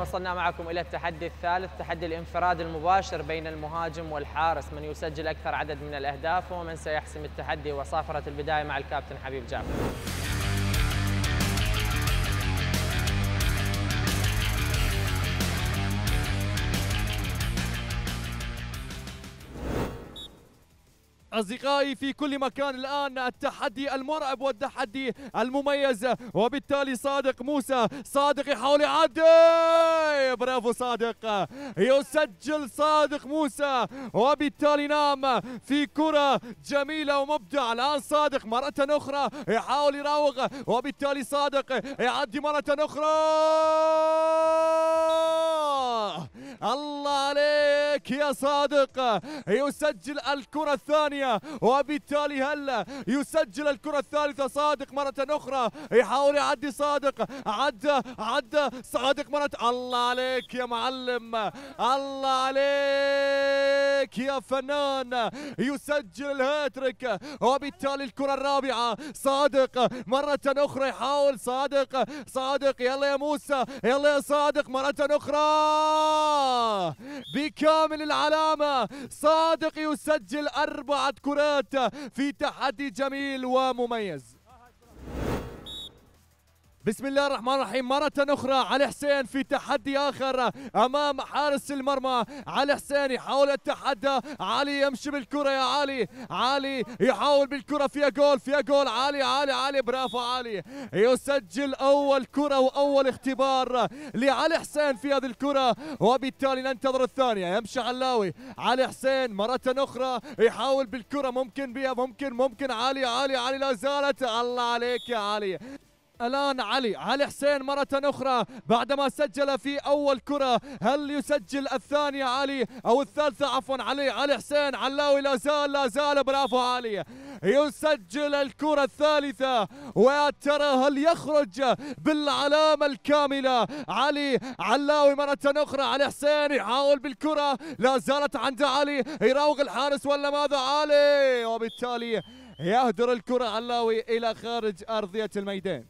وصلنا معكم إلى التحدي الثالث تحدي الانفراد المباشر بين المهاجم والحارس من يسجل أكثر عدد من الأهداف ومن سيحسم التحدي وصافرة البداية مع الكابتن حبيب جعفر أصدقائي في كل مكان الآن التحدي المرعب والتحدي المميز وبالتالي صادق موسى صادق يحاول يعدي برافو صادق يسجل صادق موسى وبالتالي نام في كرة جميلة ومبدع الآن صادق مرة أخرى يحاول يراوغ وبالتالي صادق يعدي مرة أخرى الله عليك يا صادق يسجل الكرة الثانية الثانية وبالتالي هلا يسجل الكرة الثالثة صادق مرة أخرى يحاول يعدي صادق عدى عدى صادق مرة الله عليك يا معلم الله عليك يا فنان يسجل الهاتريك وبالتالي الكرة الرابعة صادق مرة أخرى يحاول صادق صادق يلا يا موسى يلا يا صادق مرة أخرى بكامل العلامة صادق يسجل أربعة كرات في تحدي جميل ومميز بسم الله الرحمن الرحيم مرة أخرى علي حسين في تحدي آخر أمام حارس المرمى علي حسين يحاول التحدى علي يمشي بالكرة يا علي علي يحاول بالكرة فيها جول فيها جول علي علي علي برافو علي يسجل أول كرة وأول اختبار لعلي حسين في هذه الكرة وبالتالي ننتظر الثانية يمشي علاوي علي حسين مرة أخرى يحاول بالكرة ممكن بها ممكن ممكن علي علي علي لا زالت الله عليك يا علي الآن علي علي حسين مرة أخرى بعدما سجل في أول كرة هل يسجل الثانية علي أو الثالثة عفوا علي علي حسين علاوي لا زال لا زال برافو علي يسجل الكرة الثالثة ويا ترى هل يخرج بالعلامة الكاملة علي علاوي مرة أخرى علي حسين يحاول بالكرة لا زالت عند علي يراوغ الحارس ولا ماذا علي وبالتالي يهدر الكرة علاوي إلى خارج أرضية الميدان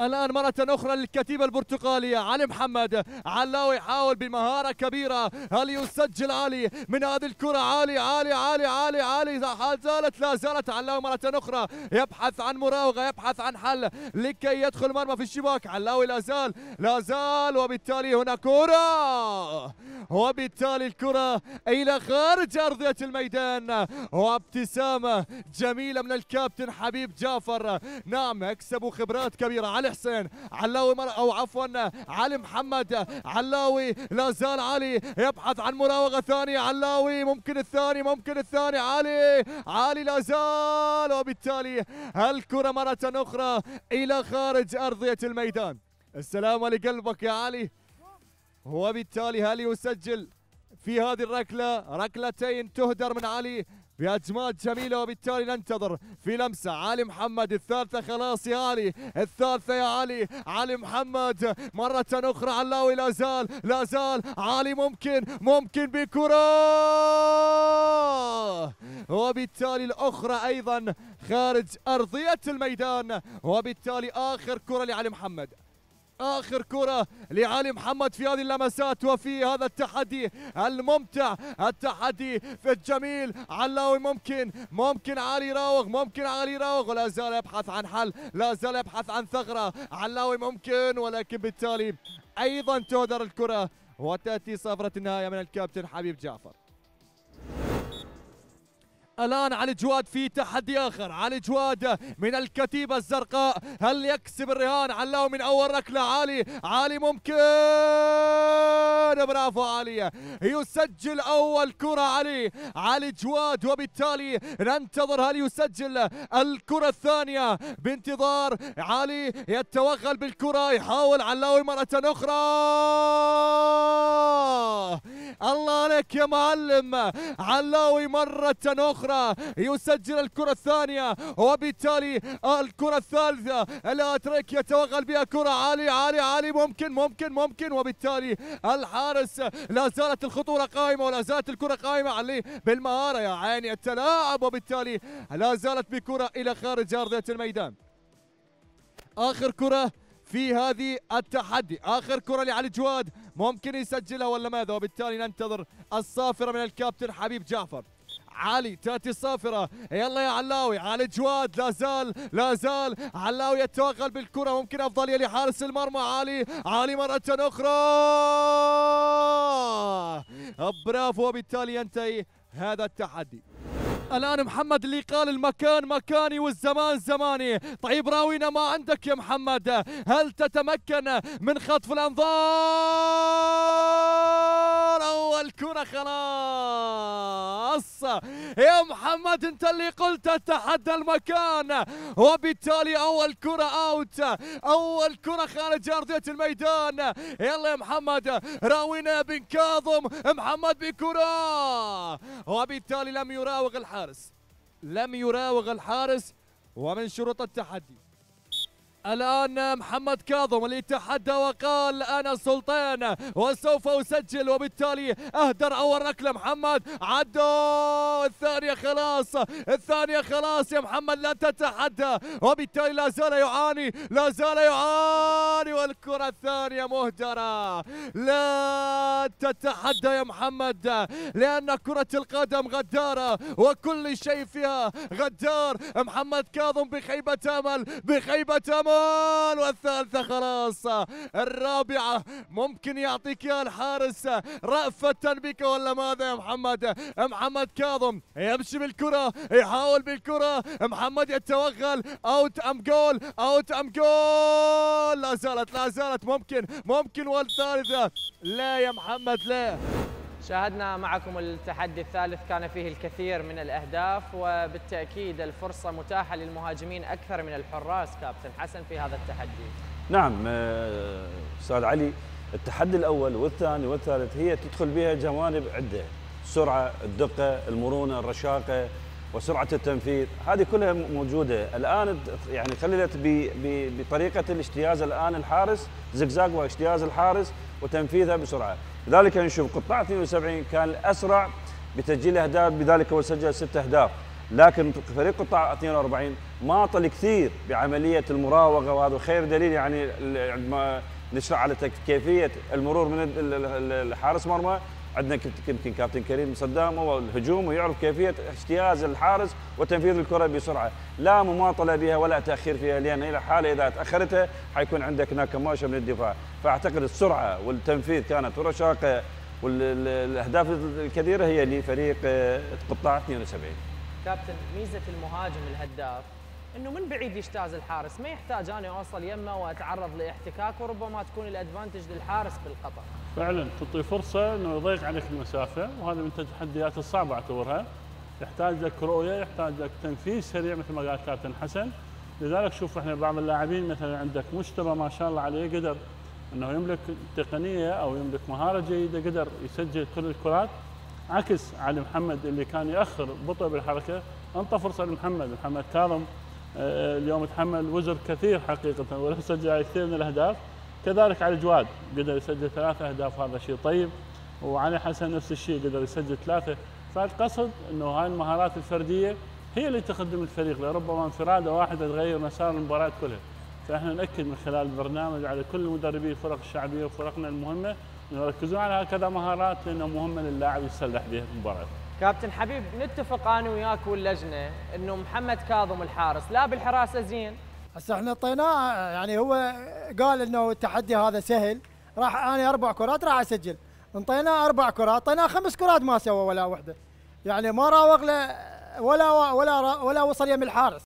الآن مرة أخرى للكتيبة البرتقالية علي محمد علاوي يحاول بمهارة كبيرة هل يسجل علي من هذه الكرة علي علي علي علي علي زالت لا زالت علاوي مرة أخرى يبحث عن مراوغة يبحث عن حل لكي يدخل مرمى في الشباك علاوي لا زال لا زال وبالتالي هنا كرة وبالتالي الكرة إلى خارج أرضية الميدان وابتسامة جميلة من الكابتن حبيب جعفر نعم اكسبوا خبرات كبيرة علي علي حسين علاوي مر... او عفوا علي محمد علاوي لا زال علي يبحث عن مراوغه ثانيه علاوي ممكن الثاني ممكن الثاني علي علي لا زال وبالتالي الكره مره اخرى الى خارج ارضيه الميدان السلام لقلبك يا علي وبالتالي هل يسجل في هذه الركله ركلتين تهدر من علي هجمات جميلة وبالتالي ننتظر في لمسة علي محمد الثالثة خلاص يا علي الثالثة يا علي علي محمد مرة أخرى علاوي لا زال لا زال علي ممكن ممكن بكرة وبالتالي الأخرى أيضا خارج أرضية الميدان وبالتالي آخر كرة لعلي محمد اخر كره لعلي محمد في هذه اللمسات وفي هذا التحدي الممتع التحدي في الجميل علاوي ممكن ممكن علي راوغ ممكن علي راوغ ولا زال يبحث عن حل لا زال يبحث عن ثغره علاوي ممكن ولكن بالتالي ايضا تهدر الكره وتاتي صفره النهايه من الكابتن حبيب جعفر الآن علي جواد في تحدي آخر علي جواد من الكتيبة الزرقاء هل يكسب الرهان علاه من أول ركلة علي علي ممكن برافو علي يسجل أول كرة علي علي جواد وبالتالي ننتظر هل يسجل الكرة الثانية بانتظار علي يتوغل بالكرة يحاول علاوي مرة أخرى الله عليك يا معلم علاوي مرة أخرى يسجل الكرة الثانية وبالتالي الكرة الثالثة الأتريك يتوغل بها كرة عالية عالية عالية ممكن ممكن ممكن وبالتالي الحارس لا زالت الخطورة قائمة ولا زالت الكرة قائمة عليه بالمهارة يا عيني التلاعب وبالتالي لا زالت بكرة إلى خارج أرضية الميدان آخر كرة في هذه التحدي آخر كرة لعلي جواد ممكن يسجلها ولا ماذا وبالتالي ننتظر الصافرة من الكابتن حبيب جعفر علي تاتي الصافره يلا يا علاوي علي جواد لا زال لا زال علاوي يتوغل بالكره ممكن افضليه لحارس المرمى علي علي مره اخرى برافو وبالتالي ينتهي هذا التحدي الان محمد اللي قال المكان مكاني والزمان زماني طيب راوينا ما عندك يا محمد هل تتمكن من خطف الانظار الكرة خلاص يا محمد انت اللي قلت تحدى المكان وبالتالي اول كرة اوت اول كرة خارج ارضية الميدان يلا يا محمد راوينا بن كاظم محمد بكرة وبالتالي لم يراوغ الحارس لم يراوغ الحارس ومن شروط التحدي الآن محمد كاظم اللي تحدى وقال أنا سلطان وسوف أسجل وبالتالي أهدر أول ركلة محمد عدوا الثانية خلاص الثانية خلاص يا محمد لا تتحدى وبالتالي لا زال يعاني لا زال يعاني والكرة الثانية مهدرة لا تتحدى يا محمد لأن كرة القدم غدارة وكل شيء فيها غدار محمد كاظم بخيبة أمل بخيبة أمل الأول والثالثة خلاص الرابعة ممكن يعطيك يا الحارس رأفة بك ولا ماذا يا محمد محمد كاظم يمشي بالكرة يحاول بالكرة محمد يتوغل أوت أم جول أوت أم جول لا زالت لا زالت ممكن ممكن والثالثة لا يا محمد لا شاهدنا معكم التحدي الثالث كان فيه الكثير من الأهداف وبالتأكيد الفرصة متاحة للمهاجمين أكثر من الحراس كابتن حسن في هذا التحدي نعم آه، أستاذ علي التحدي الأول والثاني والثالث هي تدخل بها جوانب عدة السرعة الدقة المرونة الرشاقة وسرعة التنفيذ هذه كلها موجودة الآن يعني خللت بطريقة الاجتياز الآن الحارس زقزاق واجتياز الحارس وتنفيذها بسرعة لذلك نشوف قطاع 72 كان الاسرع بتسجيل اهداف بذلك هو سجل ست اهداف لكن فريق قطاع 42 ماطل كثير بعمليه المراوغه وهذا خير دليل يعني عندما نشرح على كيفيه المرور من الحارس مرمى عندنا يمكن كابتن كريم صدام هو الهجوم ويعرف كيفيه اجتياز الحارس وتنفيذ الكره بسرعه، لا مماطله بها ولا تاخير فيها لان الى حاله اذا تاخرتها حيكون عندك هناك مؤشر من الدفاع، فاعتقد السرعه والتنفيذ كانت رشاقه والاهداف الكثيره هي لفريق قطاع 72. كابتن ميزه المهاجم الهداف انه من بعيد يجتاز الحارس ما يحتاج انا اوصل يمه واتعرض لاحتكاك وربما تكون الادفانتج للحارس بالخطا فعلا تعطي فرصه انه يضيق عليك المسافه وهذا من التحديات الصعبه اعتبرها يحتاج لك رؤيه يحتاج لك تنفيذ سريع مثل ما قال كابتن حسن لذلك شوف احنا بعض اللاعبين مثلا عندك مجتبى ما شاء الله عليه قدر انه يملك تقنيه او يملك مهاره جيده قدر يسجل كل الكرات عكس علي محمد اللي كان ياخر بطء بالحركه انطى فرصه لمحمد محمد كاظم آه، اليوم تحمل وزر كثير حقيقه وسجل على كثير من الاهداف كذلك على الجواد قدر يسجل ثلاث اهداف هذا شيء طيب وعلي حسن نفس الشيء قدر يسجل ثلاثه فالقصد انه هاي المهارات الفرديه هي اللي تخدم الفريق لربما انفراده واحده تغير مسار المباراه كلها فاحنا ناكد من خلال البرنامج على كل مدربي الفرق الشعبيه وفرقنا المهمه انه يركزون على هكذا مهارات لانها مهمه للاعب يتسلح بها في المباراه كابتن حبيب نتفق انا وياك واللجنه انه محمد كاظم الحارس لا بالحراسه زين هسه احنا اعطيناه يعني هو قال انه التحدي هذا سهل راح انا اربع كرات راح اسجل انطيناه اربع كرات اعطيناه خمس كرات ما سوى ولا وحده يعني ما راوغ له ولا ولا ولا وصل يم الحارس